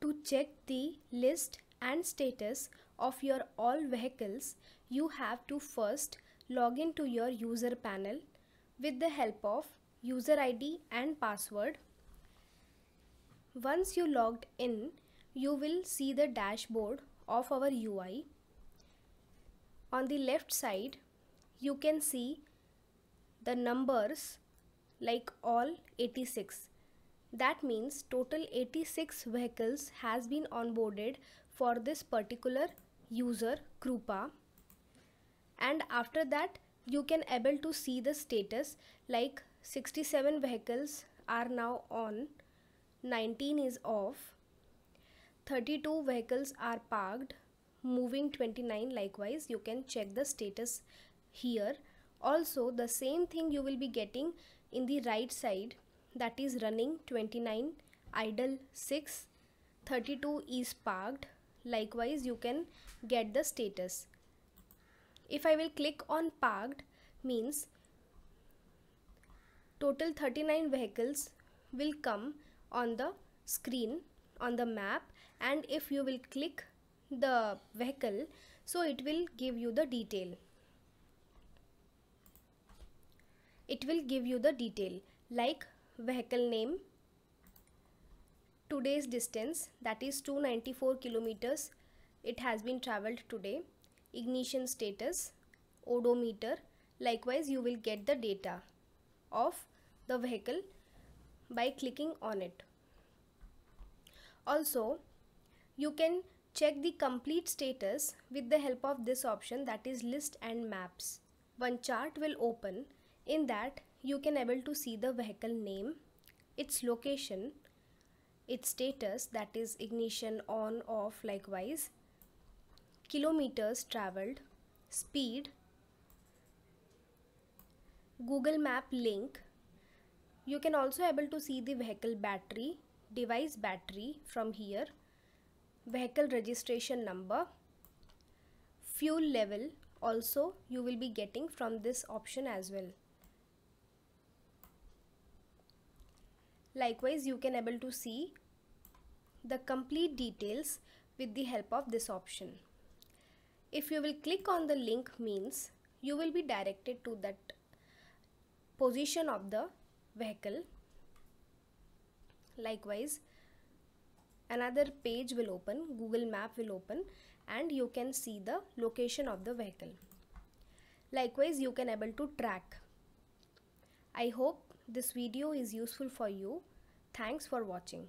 To check the list and status of your all vehicles, you have to first log in to your user panel with the help of user ID and password. Once you logged in, you will see the dashboard of our UI. On the left side, you can see the numbers like all 86. That means total 86 vehicles has been onboarded for this particular user Krupa and after that you can able to see the status like 67 vehicles are now on 19 is off 32 vehicles are parked moving 29 likewise you can check the status here also the same thing you will be getting in the right side that is running 29 idle 6 32 is parked likewise you can get the status if I will click on parked means total 39 vehicles will come on the screen on the map and if you will click the vehicle so it will give you the detail it will give you the detail like vehicle name, today's distance that is 294 kilometers it has been traveled today, ignition status, odometer. Likewise, you will get the data of the vehicle by clicking on it. Also, you can check the complete status with the help of this option that is list and maps. One chart will open in that you can able to see the vehicle name its location its status that is ignition on off likewise kilometers traveled speed google map link you can also able to see the vehicle battery device battery from here vehicle registration number fuel level also you will be getting from this option as well Likewise, you can able to see the complete details with the help of this option. If you will click on the link means you will be directed to that position of the vehicle. Likewise, another page will open, Google map will open and you can see the location of the vehicle. Likewise, you can able to track. I hope this video is useful for you. Thanks for watching.